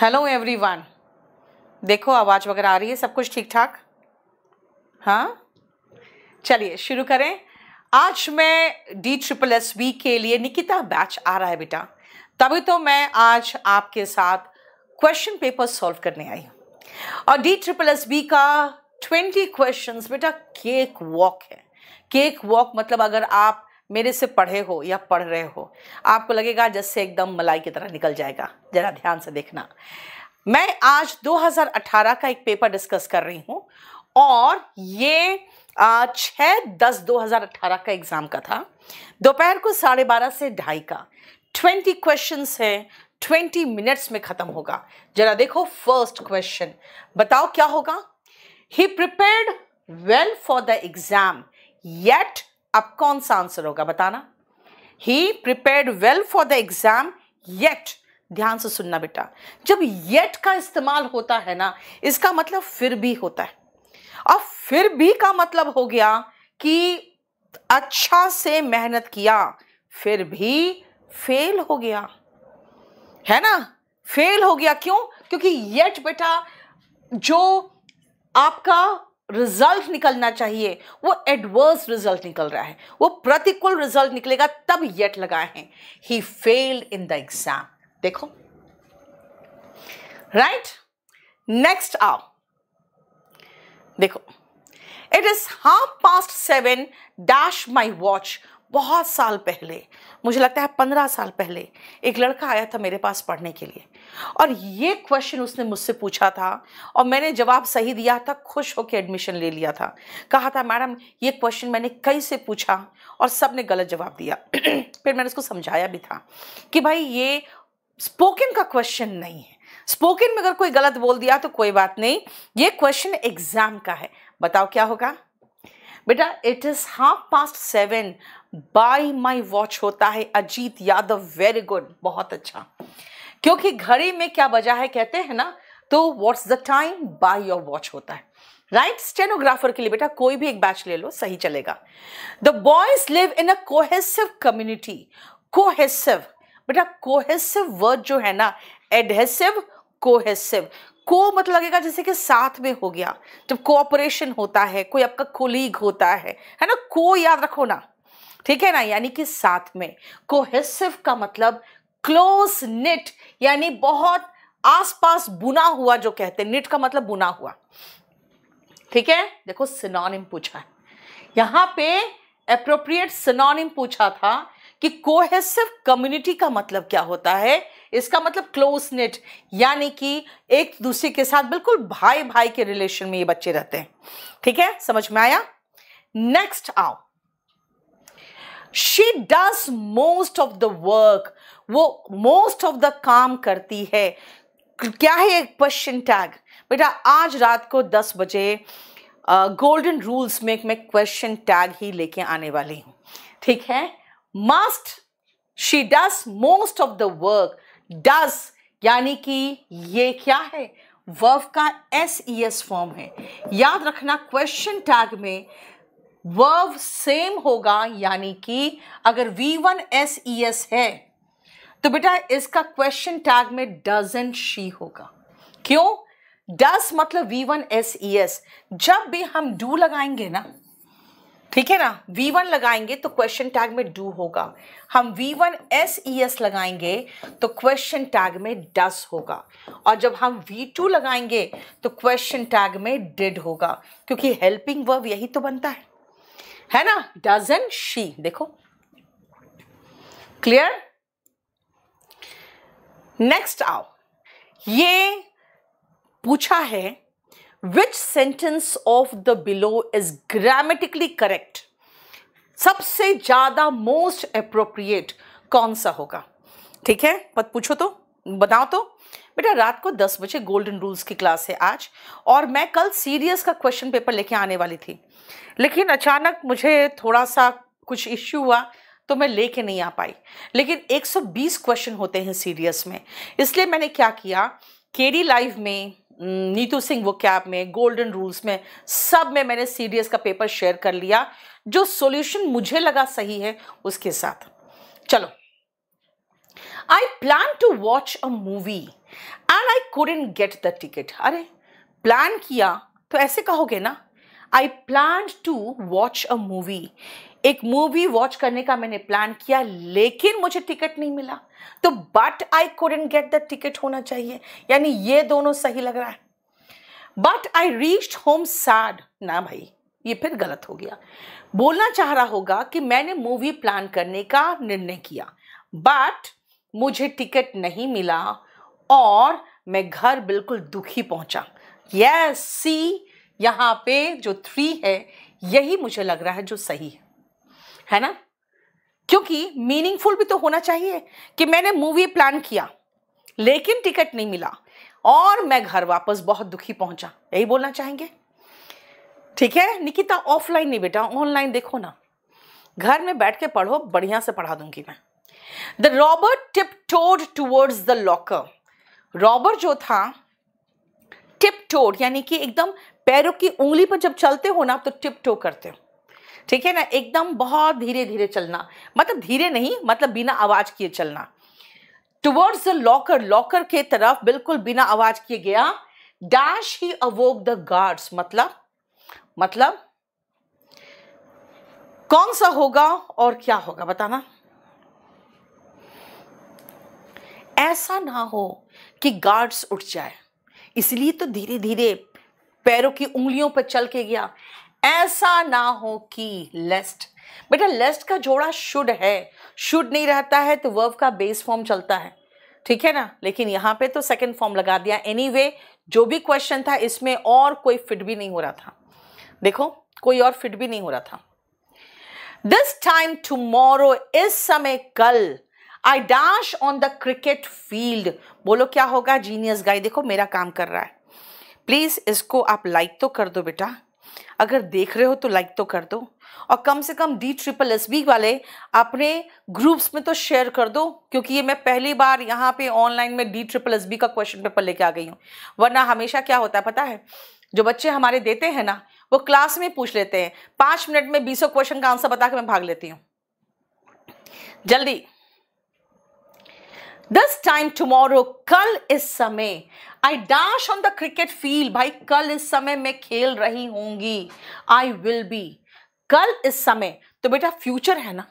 Hello everyone देखो आवाज़ वगैरह आ रही है सब कुछ ठीक ठाक हाँ चलिए शुरू करें आज मैं डी ट्रिपल एस बी के लिए निकिता बैच आ रहा है बेटा तभी तो मैं आज आपके साथ क्वेश्चन पेपर सॉल्व करने आई और डी ट्रिपल एस बी का ट्वेंटी क्वेश्चंस बेटा केक वॉक है केक वॉक मतलब अगर आप मेरे से पढ़े हो या पढ़ रहे हो आपको लगेगा जैसे एकदम मलाई की तरह निकल जाएगा ज़रा ध्यान से देखना मैं आज 2018 का एक पेपर डिस्कस कर रही हूँ और ये छः दस दो हज़ार अट्ठारह का एग्ज़ाम का था दोपहर को साढ़े बारह से ढाई का ट्वेंटी क्वेश्चंस हैं ट्वेंटी मिनट्स में ख़त्म होगा जरा देखो फर्स्ट क्वेश्चन बताओ क्या होगा he prepared well for the exam yet अब कौन सा आंसर होगा बताना he prepare well for the exam yet ध्यान से सुनना बेटा जब येट का इस्तेमाल होता है ना इसका मतलब फिर भी होता है और फिर भी का मतलब हो गया कि अच्छा से मेहनत किया फिर भी फेल हो गया है ना फेल हो गया क्यों क्योंकि येट बेटा जो आपका रिजल्ट निकलना चाहिए वो एडवर्स रिजल्ट निकल रहा है वो प्रतिकूल रिजल्ट निकलेगा तब येट लगाए हैं he failed in the exam देखो राइट नेक्स्ट आओ देखो it is half past seven dash my watch बहुत साल पहले मुझे लगता है पंद्रह साल पहले एक लड़का आया था मेरे पास पढ़ने के लिए और ये क्वेश्चन उसने मुझसे पूछा था और मैंने जवाब सही दिया था खुश होकर एडमिशन ले लिया था कहा था मैडम ये क्वेश्चन मैंने कई से पूछा और सब ने गलत जवाब दिया फिर मैंने उसको समझाया भी था कि भाई ये स्पोकन का क्वेश्चन नहीं है स्पोकन में अगर कोई गलत बोल दिया तो कोई बात नहीं ये क्वेश्चन एग्जाम का है बताओ क्या होगा बेटा it is half past seven by my watch होता है अजीत यादव वेरी गुड बहुत अच्छा क्योंकि घड़ी में क्या बजा है कहते हैं ना तो what's the time by your watch होता है राइट right? स्टेनोग्राफर के लिए बेटा कोई भी एक बैच ले लो सही चलेगा the boys live in a cohesive community cohesive बेटा कोहेसिव वर्ड जो है ना एडहेसिव कोहेसिव को मतलब लगेगा जैसे कि साथ में हो गया जब कोऑपरेशन होता है कोई आपका कोलीग होता है है ना को याद रखो ना ठीक है ना यानी कि साथ में कोहेसिव का मतलब क्लोज निट यानी बहुत आसपास बुना हुआ जो कहते हैं निट का मतलब बुना हुआ ठीक है देखो सिनोनिम पूछा है यहां पे अप्रोप्रिएट सिनोनिम पूछा था कि कोहेसिव कम्युनिटी का मतलब क्या होता है इसका मतलब क्लोज निट यानी कि एक दूसरे के साथ बिल्कुल भाई भाई के रिलेशन में ये बच्चे रहते हैं ठीक है समझ में आया नेक्स्ट आओ she does most of the work वो मोस्ट ऑफ द काम करती है क्या है एक क्वेश्चन टैग बेटा आज रात को दस बजे गोल्डन uh, रूल्स में मैं क्वेश्चन टैग ही लेके आने वाली हूं ठीक है must she does most of the work does यानी कि ये क्या है वर्क का एस ई एस फॉर्म है याद रखना क्वेश्चन टैग में वर्व सेम होगा यानी कि अगर V one S E S है तो बेटा इसका क्वेश्चन टैग में डज एंड शी होगा क्यों डस मतलब V one S E S जब भी हम डू लगाएंगे ना ठीक है ना वी वन लगाएंगे तो क्वेश्चन टैग में डू होगा हम V one S E S लगाएंगे तो क्वेश्चन टैग में डस होगा और जब हम वी टू लगाएंगे तो क्वेश्चन टैग में डिड होगा क्योंकि हेल्पिंग वर्ब यही तो बनता है है ना डजन शी देखो क्लियर नेक्स्ट आओ ये पूछा है which sentence of the below is grammatically correct सबसे ज्यादा मोस्ट अप्रोप्रिएट कौन सा होगा ठीक है मत पूछो तो बताओ तो बेटा रात को दस बजे गोल्डन रूल्स की क्लास है आज और मैं कल सीरियस का क्वेश्चन पेपर लेके आने वाली थी लेकिन अचानक मुझे थोड़ा सा कुछ इश्यू हुआ तो मैं लेके नहीं आ पाई लेकिन 120 क्वेश्चन होते हैं सीरियस में इसलिए मैंने क्या किया केडी लाइव में नीतू सिंह वो कैब में गोल्डन रूल्स में सब में मैंने सीरियस का पेपर शेयर कर लिया जो सॉल्यूशन मुझे लगा सही है उसके साथ चलो I plan to watch a movie and I couldn't get the ticket अरे प्लान किया तो ऐसे कहोगे ना I plan to watch a movie एक मूवी वॉच करने का मैंने प्लान किया लेकिन मुझे टिकट नहीं मिला तो but I couldn't get the ticket होना चाहिए यानी ये दोनों सही लग रहा है बट आई रीच होम सैड ना भाई ये फिर गलत हो गया बोलना चाह रहा होगा कि मैंने मूवी प्लान करने का निर्णय किया बट मुझे टिकट नहीं मिला और मैं घर बिल्कुल दुखी पहुंचा यस सी यहाँ पे जो थ्री है यही मुझे लग रहा है जो सही है है ना क्योंकि मीनिंगफुल भी तो होना चाहिए कि मैंने मूवी प्लान किया लेकिन टिकट नहीं मिला और मैं घर वापस बहुत दुखी पहुंचा यही बोलना चाहेंगे ठीक है निकिता ऑफलाइन नहीं बेटा ऑनलाइन देखो ना घर में बैठ के पढ़ो बढ़िया से पढ़ा दूंगी मैं the robber tiptoed towards the locker robber जो था टिप टोड यानी कि एकदम पैरों की उंगली पर जब चलते हो ना तो टिप टो करते हो ठीक है ना एकदम बहुत धीरे धीरे चलना मतलब धीरे नहीं मतलब बिना आवाज किए चलना टुवर्ड्स द लॉकर लॉकर के तरफ बिल्कुल बिना आवाज किए गया dash he awoke the guards मतलब मतलब कौन सा होगा और क्या होगा बताना ऐसा ना हो कि गार्ड्स उठ जाए इसलिए तो धीरे धीरे पैरों की उंगलियों पर चल के गया ऐसा ना हो कि लेस्ट बेटा लेस्ट का जोड़ा शुड है शुड नहीं रहता है तो वर्व का बेस फॉर्म चलता है ठीक है ना लेकिन यहां पे तो सेकंड फॉर्म लगा दिया एनी anyway, जो भी क्वेश्चन था इसमें और कोई फिट भी नहीं हो रहा था देखो कोई और फिट भी नहीं हो रहा था दिस टाइम टूमोरो इस समय कल I dash on the cricket field बोलो क्या होगा जीनियस गाय देखो मेरा काम कर रहा है प्लीज़ इसको आप लाइक तो कर दो बेटा अगर देख रहे हो तो लाइक तो कर दो और कम से कम डी ट्रिपल एस बी वाले अपने ग्रुप्स में तो शेयर कर दो क्योंकि ये मैं पहली बार यहाँ पे ऑनलाइन में डी ट्रिपल एस बी का क्वेश्चन पेपर लेके आ गई हूँ वरना हमेशा क्या होता है पता है जो बच्चे हमारे देते हैं ना वो क्लास में पूछ लेते हैं पाँच मिनट में बीसों क्वेश्चन का आंसर बता के मैं भाग लेती हूँ जल्दी दिस टाइम टुमारो कल इस समय I dash on the cricket field भाई कल इस समय मैं खेल रही होंगी आई विल बी कल इस समय तो बेटा फ्यूचर है ना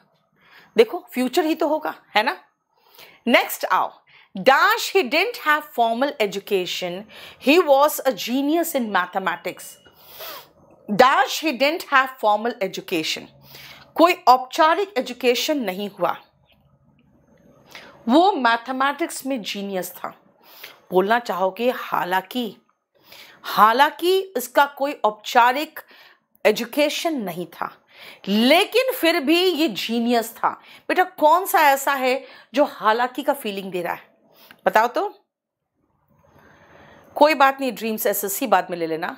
देखो फ्यूचर ही तो होगा है ना नेक्स्ट आओ dash he didn't have formal education he was a genius in mathematics dash he didn't have formal education कोई औपचारिक एजुकेशन नहीं हुआ वो मैथमेटिक्स में जीनियस था बोलना चाहोगे हालांकि हालांकि इसका कोई औपचारिक एजुकेशन नहीं था लेकिन फिर भी ये जीनियस था बेटा कौन सा ऐसा है जो हालांकि का फीलिंग दे रहा है बताओ तो कोई बात नहीं ड्रीम्स एसएससी बाद में ले लेना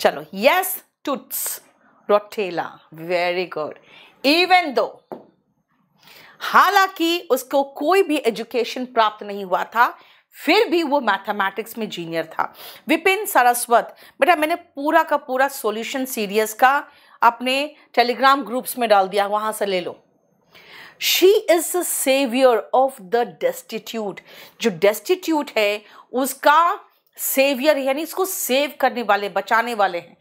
चलो यस टूट्स रोटेला वेरी गुड इवन दो हालांकि उसको कोई भी एजुकेशन प्राप्त नहीं हुआ था फिर भी वो मैथमेटिक्स में जीनियर था विपिन सरस्वत बेटा मैंने पूरा का पूरा सॉल्यूशन सीरियस का अपने टेलीग्राम ग्रुप्स में डाल दिया वहां से ले लो she is the saviour of the destitute जो डेस्टिट्यूट है उसका सेवियर यानी इसको सेव करने वाले बचाने वाले हैं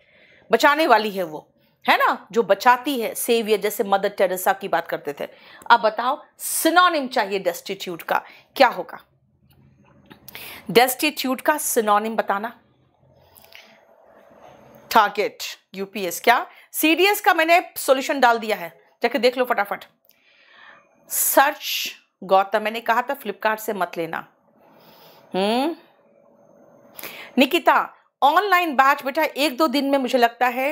बचाने वाली है वो है ना जो बचाती है सेवियर जैसे मदर टेरेसा की बात करते थे अब बताओ सिनोनिम चाहिए डेस्टिट्यूट का क्या होगा डेस्टिट्यूट का सिनोनिम बताना टारगेट यूपीएस क्या सीडीएस का मैंने सॉल्यूशन डाल दिया है जाके देख लो फटाफट सर्च गौतम मैंने कहा था फ्लिपकार्ट से मत लेना हम्म निकिता ऑनलाइन बैच बेटा एक दो दिन में मुझे लगता है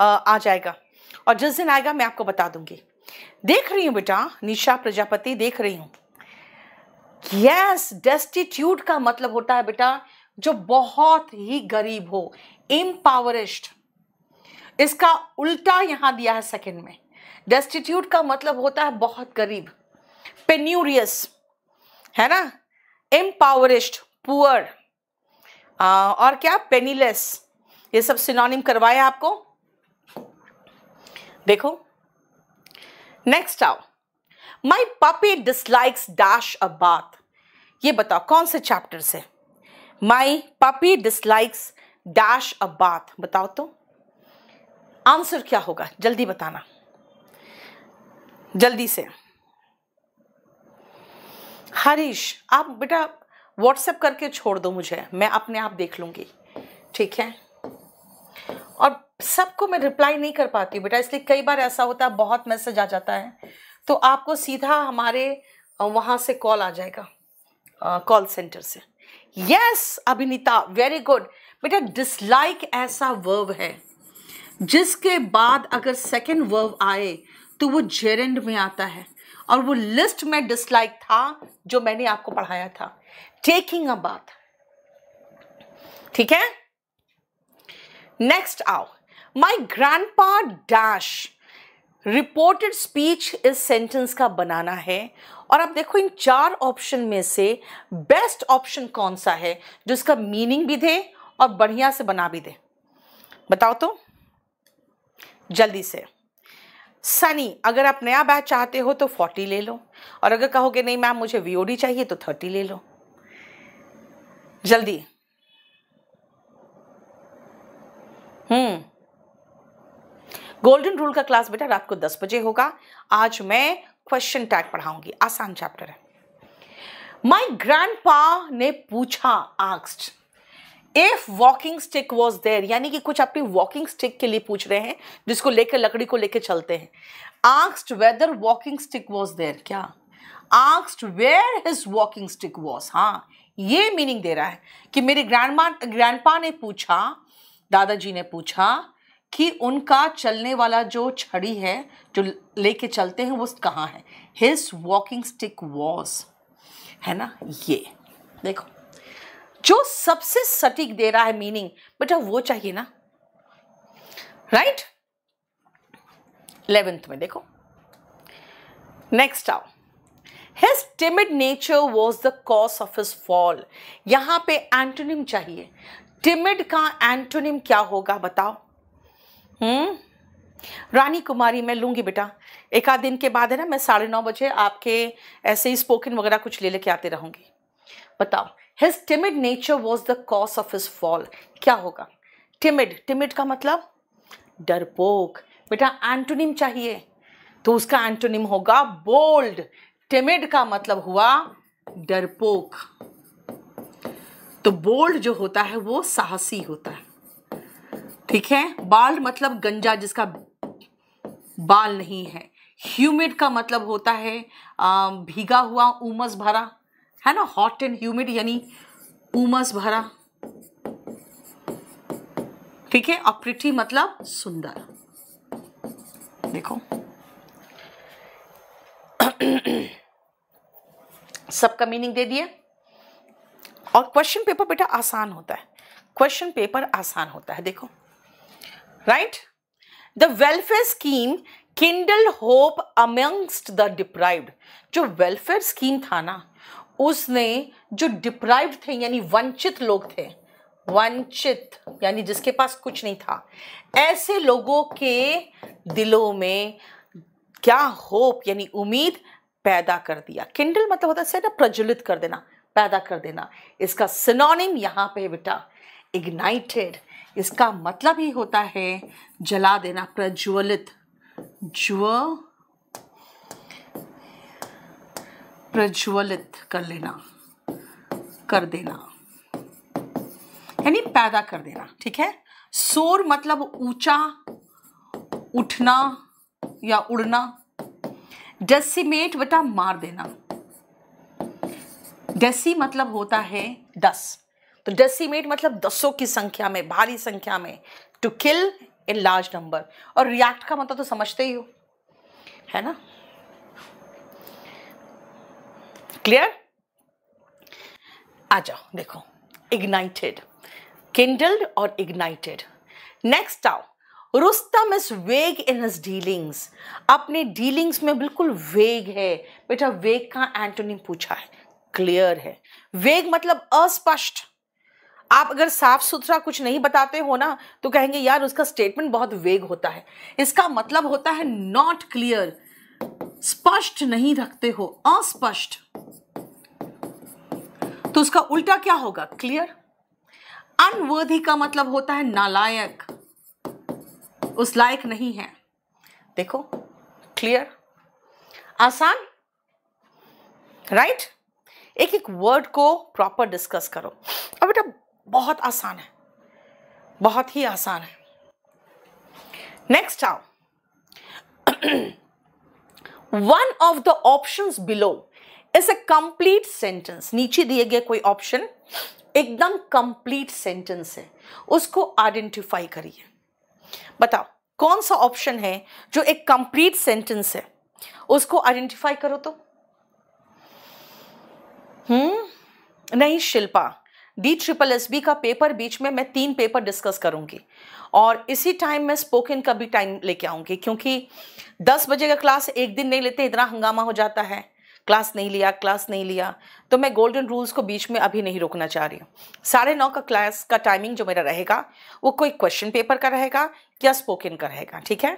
आ जाएगा और जिस दिन आएगा मैं आपको बता दूंगी देख रही हूँ बेटा निशा प्रजापति देख रही हूँ यस डेस्टिट्यूट का मतलब होता है बेटा जो बहुत ही गरीब हो इम्पावरिस्ट इसका उल्टा यहां दिया है सेकंड में डेस्टिट्यूट का मतलब होता है बहुत गरीब पेन्यूरियस है ना इम्पावरिस्ड पुअर और क्या पेनीलेस ये सब सिनोनिम करवाया आपको देखो नेक्स्ट आओ my puppy dislikes dash a bath ये बताओ कौन से चैप्टर से my puppy dislikes dash a bath बताओ तो आंसर क्या होगा जल्दी बताना जल्दी से हरीश आप बेटा व्हाट्सएप करके छोड़ दो मुझे मैं अपने आप देख लूंगी ठीक है और सबको मैं रिप्लाई नहीं कर पाती बेटा इसलिए कई बार ऐसा होता है बहुत मैसेज आ जाता है तो आपको सीधा हमारे वहां से कॉल आ जाएगा कॉल सेंटर से यस अभिनीता वेरी गुड बेटा डिसलाइक ऐसा वर्व है जिसके बाद अगर सेकेंड वर्व आए तो वो जेरेंड में आता है और वो लिस्ट में डिसलाइक था जो मैंने आपको पढ़ाया था टेकिंग अ बात ठीक है नेक्स्ट आओ my grandpa dash reported speech इस सेंटेंस का बनाना है और आप देखो इन चार ऑप्शन में से बेस्ट ऑप्शन कौन सा है जो इसका मीनिंग भी दे और बढ़िया से बना भी दे बताओ तो जल्दी से सनी अगर आप नया बैच चाहते हो तो फोर्टी ले लो और अगर कहोगे नहीं मैम मुझे वीओडी चाहिए तो थर्टी ले लो जल्दी हम्म गोल्डन रूल का क्लास बेटा रात को दस बजे होगा आज मैं क्वेश्चन टैग पढ़ाऊंगी आसान चैप्टर है माई ग्रैंडपा ने पूछा asked if walking stick was there यानी कि कुछ अपनी वॉकिंग स्टिक के लिए पूछ रहे हैं जिसको लेकर लकड़ी को लेकर चलते हैं asked whether walking stick was there क्या asked where his walking stick was हाँ ये मीनिंग दे रहा है कि मेरे ग्रैंड ग्रैंडपा ने पूछा दादाजी ने पूछा कि उनका चलने वाला जो छड़ी है जो लेके चलते हैं वो कहाँ है हिज वॉकिंग स्टिक वॉज है ना ये देखो जो सबसे सटीक दे रहा है मीनिंग बेटा वो चाहिए ना राइट इलेवेंथ में देखो नेक्स्ट आओ his timid nature was the cause of his fall यहां पे एंटोनिम चाहिए टिमिड का एंटोनिम क्या होगा बताओ हम्म रानी कुमारी मैं लूंगी बेटा एक आध दिन के बाद है ना मैं साढ़े नौ बजे आपके ऐसे ही स्पोकन वगैरह कुछ ले लेके आते रहूंगी बताओ his timid nature was the cause of his fall क्या होगा टिमिड टिमिड का मतलब डरपोक बेटा एंटोनिम चाहिए तो उसका एंटोनिम होगा बोल्ड टिमिड का मतलब हुआ डरपोक तो बोल्ड जो होता है वो साहसी होता है ठीक है बाल्ड मतलब गंजा जिसका बाल नहीं है ह्यूमिड का मतलब होता है आ, भीगा हुआ उमस भरा है ना हॉट एंड ह्यूमिड यानी उमस भरा ठीक है और प्रिटी मतलब सुंदर देखो सबका मीनिंग दे दिए और क्वेश्चन पेपर बेटा आसान होता है क्वेश्चन पेपर आसान होता है देखो right the welfare scheme kindle hope amongst the deprived जो welfare scheme था ना उसने जो deprived थे यानी वंचित लोग थे वंचित यानी जिसके पास कुछ नहीं था ऐसे लोगों के दिलों में क्या होप यानी उम्मीद पैदा कर दिया किंडल मतलब होता है ना प्रज्वलित कर देना पैदा कर देना इसका सिनोनिम यहाँ पे बेटा इग्नाइटेड इसका मतलब ही होता है जला देना प्रज्वलित ज्व प्रज्वलित कर लेना कर देना यानी पैदा कर देना ठीक है सोर मतलब ऊंचा उठना या उड़ना डेसीमेट बेटा मार देना डेसी मतलब होता है डस्ट तो डेसीमेट मतलब दसों की संख्या में भारी संख्या में to kill in large number और रिएक्ट का मतलब तो समझते ही हो है ना क्लियर आ जाओ देखो इग्नाइटेड किंडल्ड और इग्नाइटेड नेक्स्ट आओ Rustam is vague in his dealings अपने डीलिंग्स में बिल्कुल वेग है बेटा वेग का एंटोनिम पूछा है क्लियर है वेग मतलब अस्पष्ट आप अगर साफ सुथरा कुछ नहीं बताते हो ना तो कहेंगे यार उसका स्टेटमेंट बहुत वेग होता है इसका मतलब होता है नॉट क्लियर स्पष्ट नहीं रखते हो अस्पष्ट तो उसका उल्टा क्या होगा क्लियर अनवर्धी का मतलब होता है नालायक उस लायक नहीं है देखो क्लियर आसान राइट right? एक एक वर्ड को प्रॉपर डिस्कस करो अब बेटा बहुत आसान है बहुत ही आसान है नेक्स्ट आओ one of the option below is a complete sentence नीचे दिए गए कोई ऑप्शन एकदम कंप्लीट सेंटेंस है उसको आइडेंटिफाई करिए बताओ कौन सा ऑप्शन है जो एक कंप्लीट सेंटेंस है उसको आइडेंटिफाई करो तो हम्म नहीं Shilpa D triple S B का पेपर बीच में मैं तीन पेपर डिस्कस करूँगी और इसी टाइम में स्पोकन का भी टाइम लेके आऊँगी क्योंकि दस बजे का क्लास एक दिन नहीं लेते इतना हंगामा हो जाता है क्लास नहीं लिया क्लास नहीं लिया तो मैं गोल्डन रूल्स को बीच में अभी नहीं रोकना चाह रही हूँ साढ़े नौ का क्लास का टाइमिंग जो मेरा रहेगा वो कोई क्वेश्चन पेपर का रहेगा या स्पोकन का रहेगा ठीक है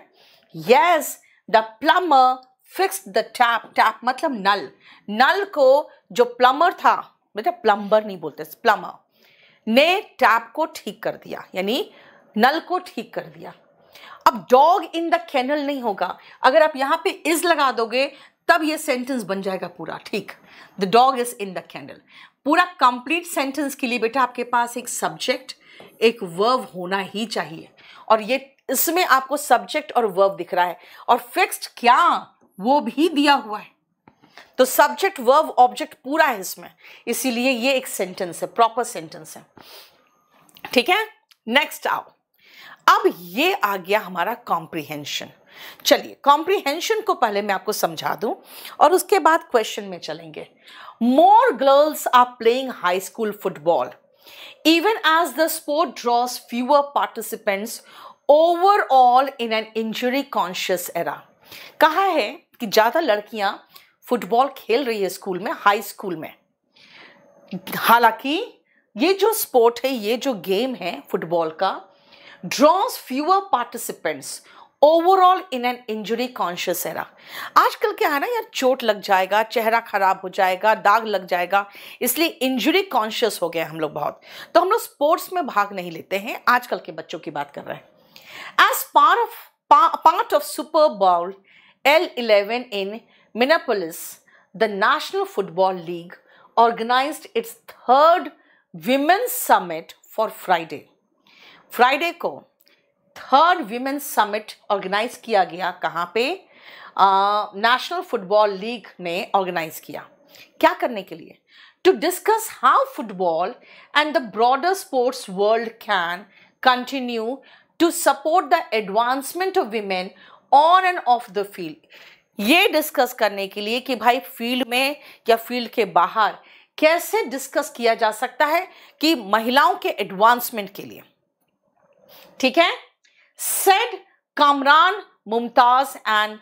yes the plumber fix the tap tap मतलब नल नल को जो प्लम्बर था बेटा मतलब प्लम्बर नहीं बोलते प्लम्बर ने टैप को ठीक कर दिया यानी नल को ठीक कर दिया अब डॉग इन द कैनल नहीं होगा अगर आप यहां पे इज लगा दोगे तब ये सेंटेंस बन जाएगा पूरा ठीक the dog is in the kennel पूरा कंप्लीट सेंटेंस के लिए बेटा आपके पास एक सब्जेक्ट एक वर्ब होना ही चाहिए और ये इसमें आपको सब्जेक्ट और वर्ब दिख रहा है और फिक्स्ड क्या वो भी दिया हुआ है तो सब्जेक्ट वर्ब ऑब्जेक्ट पूरा है इसमें इसीलिए ये एक सेंटेंस है प्रॉपर सेंटेंस है ठीक है नेक्स्ट आओ अब ये आ गया हमारा कॉम्प्रिहेंशन चलिए कॉम्प्रिहेंशन को पहले मैं आपको समझा दूं और उसके बाद क्वेश्चन में चलेंगे more girls are playing high school football even as the sport draws fewer participants overall in an injury conscious era कहा है कि ज़्यादा लड़कियां फुटबॉल खेल रही है स्कूल में हाई स्कूल में हालांकि ये जो स्पोर्ट है ये जो गेम है फुटबॉल का draws fewer participants overall in an injury conscious era आजकल क्या है ना यार चोट लग जाएगा चेहरा खराब हो जाएगा दाग लग जाएगा इसलिए इंजरी कॉन्शियस हो गया हम लोग बहुत तो हम लोग स्पोर्ट्स में भाग नहीं लेते हैं आजकल के बच्चों की बात कर रहे हैं as part of part of super bowl L eleven in Minneapolis, the National Football League organized its third Women's Summit for Friday. Friday ko third Women's Summit organized kiya gaya kahan pe? National Football League ne organize kiya. Kya karne ke liye? To discuss how football and the broader sports world can continue to support the advancement of women on and off the field. ये discuss करने के लिए कि भाई field में या field के बाहर कैसे डिस्कस किया जा सकता है कि महिलाओं के एडवांसमेंट के लिए ठीक है said Kamran Mumtaz and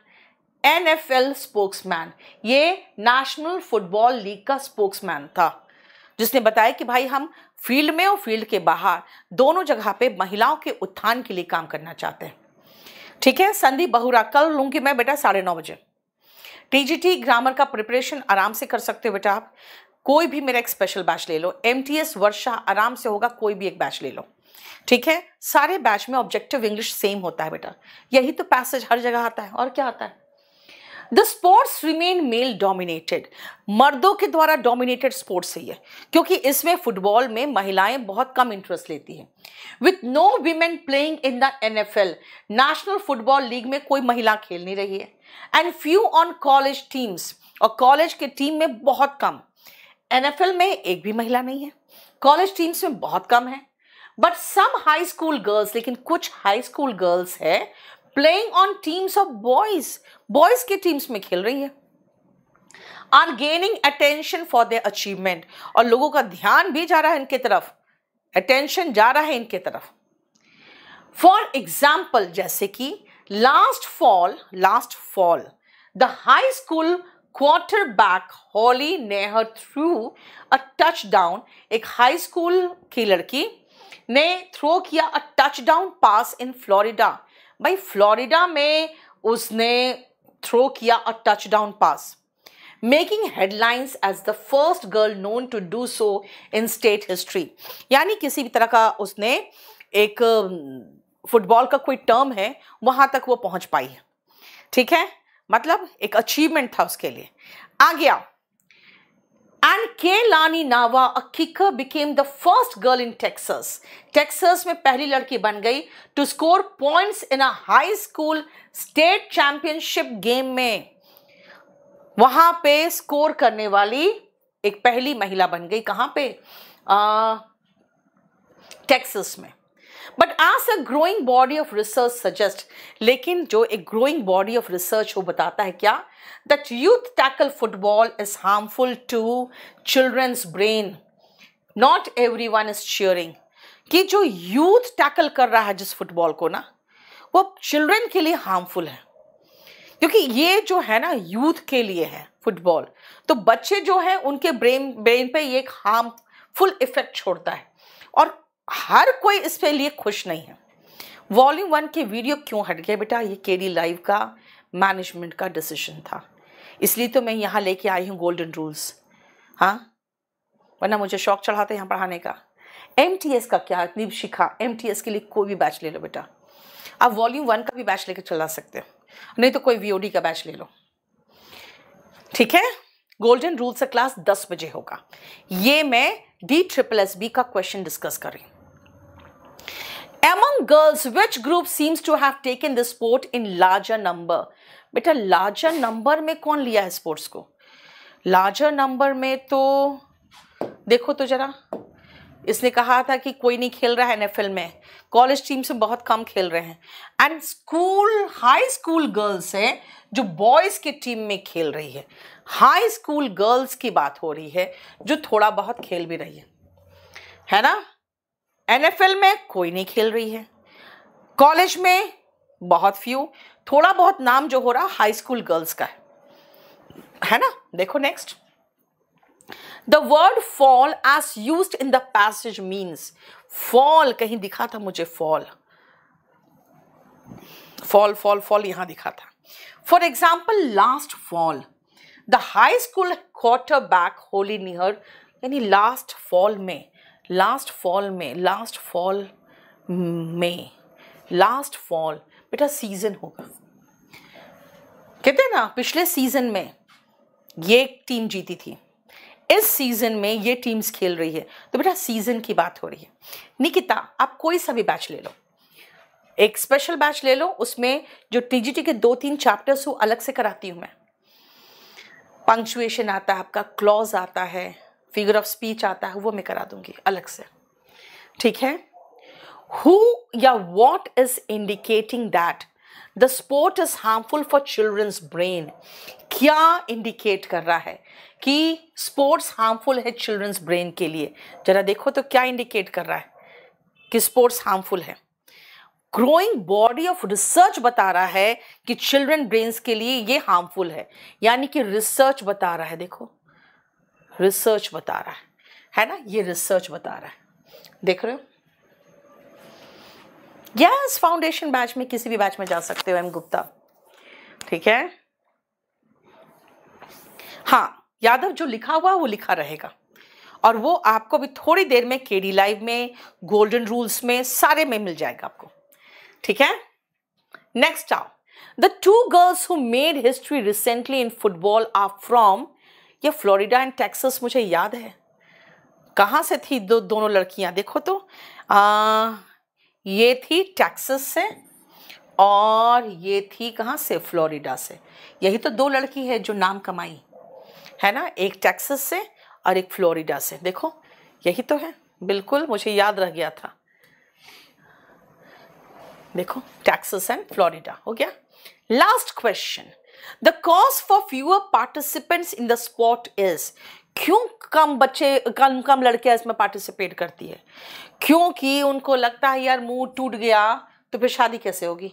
NFL spokesman ये नेशनल फुटबॉल लीग का स्पोक्समैन था जिसने बताया कि भाई हम फील्ड में और फील्ड के बाहर दोनों जगह पे महिलाओं के उत्थान के लिए काम करना चाहते हैं ठीक है संदीप बहुरा कल लूँगी मैं बेटा साढ़े नौ बजे टीजीटी ग्रामर का प्रिपरेशन आराम से कर सकते हो बेटा आप कोई भी मेरा एक स्पेशल बैच ले लो एस वर्षा आराम से होगा कोई भी एक बैच ले लो ठीक है सारे बैच में ऑब्जेक्टिव इंग्लिश सेम होता है बेटा यही तो पैसेज हर जगह आता है और क्या आता है the sports remain male dominated मर्दों के द्वारा डोमिनेटेड स्पोर्ट्स है ये क्योंकि इसमें फुटबॉल में महिलाएं बहुत कम इंटरेस्ट लेती हैं with no women playing in the N F L national football league में कोई महिला खेल नहीं रही है and few on college teams और कॉलेज के टीम में बहुत कम एन एफ एल में एक भी महिला नहीं है कॉलेज टीम्स में बहुत कम है but some high school girls लेकिन कुछ हाई स्कूल गर्ल्स है playing on teams of boys boys के टीम्स में खेल रही है are gaining attention for their achievement और लोगों का ध्यान भी जा रहा है इनके तरफ अटेंशन जा रहा है इनके तरफ फॉर एग्जाम्पल जैसे कि last fall last fall the high school quarterback Holly Neher threw a touchdown एक हाई स्कूल की लड़की ने थ्रो किया a touchdown pass in Florida भाई फ्लोरिडा में उसने थ्रो किया a touchdown pass making headlines as the first girl known to do so in state history यानी किसी भी तरह का उसने एक फुटबॉल um, का कोई टर्म है वहां तक वो पहुंच पाई है ठीक है मतलब एक अचीवमेंट था उसके लिए आ गया And Kehlani Nawa Akika became the first girl in Texas. Texas में पहली लड़की बन गई to score points in a high school state championship game में वहाँ पे स्कोर करने वाली एक पहली महिला बन गई कहाँ पे टेक्सास में बट आज a growing body of research suggest लेकिन जो एक ग्रोइंग बॉडी ऑफ रिसर्च वो बताता है क्या that youth tackle football is harmful to children's brain not everyone is sharing कि जो यूथ टैकल कर रहा है जिस फुटबॉल को ना वो चिल्ड्रेन के लिए हार्मफुल है क्योंकि ये जो है ना यूथ के लिए है फुटबॉल तो बच्चे जो है उनके ब्रेन ब्रेन पे ये एक हार्मफुल इफेक्ट छोड़ता है और हर कोई इसके लिए खुश नहीं है वॉल्यूम वन की वीडियो क्यों हट गए बेटा ये केडी लाइव का मैनेजमेंट का डिसीजन था इसलिए तो मैं यहाँ लेके आई हूँ गोल्डन रूल्स हाँ वरना मुझे शौक चढ़ाते यहाँ पढ़ाने का एम का क्या इतनी शिखा एम के लिए कोई भी बैच ले लो बेटा आप वॉल्यूम वन का भी बैच लेकर चला सकते हो नहीं तो कोई वी का बैच ले लो ठीक है गोल्डन रूल्स का क्लास दस बजे होगा ये मैं डी ट्रिपल एस बी का क्वेश्चन डिस्कस कर रही हूँ Among girls, which group seems to have taken this sport in larger number? बेटा larger number में कौन लिया है sports को larger number में तो देखो तो जरा इसने कहा था कि कोई नहीं खेल रहा है एन में कॉलेज टीम से बहुत कम खेल रहे हैं and school high school girls है जो बॉयज़ की टीम में खेल रही है हाई स्कूल गर्ल्स की बात हो रही है जो थोड़ा बहुत खेल भी रही है है ना एनएफएल में कोई नहीं खेल रही है कॉलेज में बहुत फ्यू थोड़ा बहुत नाम जो हो रहा हाई स्कूल गर्ल्स का है है ना देखो next the word fall as use in the passage means fall कहीं दिखा था मुझे फॉल फॉल फॉल फॉल यहां दिखा था for example last fall the high school quarterback Holly Neher यानी लास्ट फॉल में लास्ट फॉल में लास्ट फॉल में लास्ट फॉल बेटा सीज़न होगा कहते हैं ना पिछले सीज़न में ये टीम जीती थी इस सीज़न में ये टीम्स खेल रही है तो बेटा सीज़न की बात हो रही है निकिता आप कोई सा भी बैच ले लो एक स्पेशल बैच ले लो उसमें जो टीजीटी के दो तीन चैप्टर्स हो अलग से कराती हूँ मैं पंक्चुएशन आता है आपका क्लॉज आता है फिगर ऑफ स्पीच आता है वो मैं करा दूंगी अलग से ठीक है हु या what is indicating that the sport is harmful for children's brain क्या इंडिकेट कर रहा है कि स्पोर्ट्स हार्मफुल है चिल्ड्रंस ब्रेन के लिए जरा देखो तो क्या इंडिकेट कर रहा है कि स्पोर्ट्स हार्मफुल है ग्रोइंग बॉडी ऑफ रिसर्च बता रहा है कि चिल्ड्रन ब्रेन्स के लिए ये हार्मफुल है यानी कि रिसर्च बता रहा है देखो रिसर्च बता रहा है है ना ये रिसर्च बता रहा है देख रहे हो यस फाउंडेशन बैच में किसी भी बैच में जा सकते हो एम गुप्ता ठीक है हाँ यादव जो लिखा हुआ वो लिखा रहेगा और वो आपको भी थोड़ी देर में केडी लाइव में गोल्डन रूल्स में सारे में मिल जाएगा आपको ठीक है नेक्स्ट आओ the two girls who made history recently in football are from ये फ्लोरिडा एंड टेक्सस मुझे याद है कहाँ से थी दो दोनों लड़कियाँ देखो तो आ, ये थी टेक्सस से और ये थी कहाँ से फ्लोरिडा से यही तो दो लड़की है जो नाम कमाई है ना एक टेक्सस से और एक फ्लोरिडा से देखो यही तो है बिल्कुल मुझे याद रह गया था देखो टैक्सस एंड फ्लोरिडा हो गया last question the cause for fewer participants in the sport is क्यों कम बच्चे कम कम लड़कियां इसमें पार्टिसिपेट करती है क्योंकि उनको लगता है यार मुंह टूट गया तो फिर शादी कैसे होगी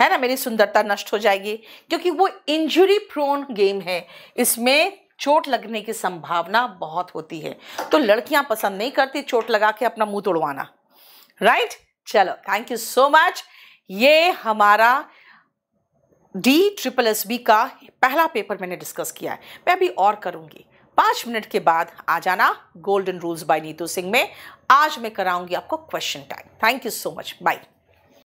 है ना मेरी सुंदरता नष्ट हो जाएगी क्योंकि वो इंजरी प्रोन गेम है इसमें चोट लगने की संभावना बहुत होती है तो लड़कियां पसंद नहीं करती चोट लगा के अपना मुंह तोड़वाना राइट चलो थैंक यू सो मच ये हमारा डी ट्रिपल एस बी का पहला पेपर मैंने डिस्कस किया है मैं अभी और करूँगी पाँच मिनट के बाद आ जाना golden rules by Neetu Singh में आज मैं कराऊंगी आपको question time thank you so much bye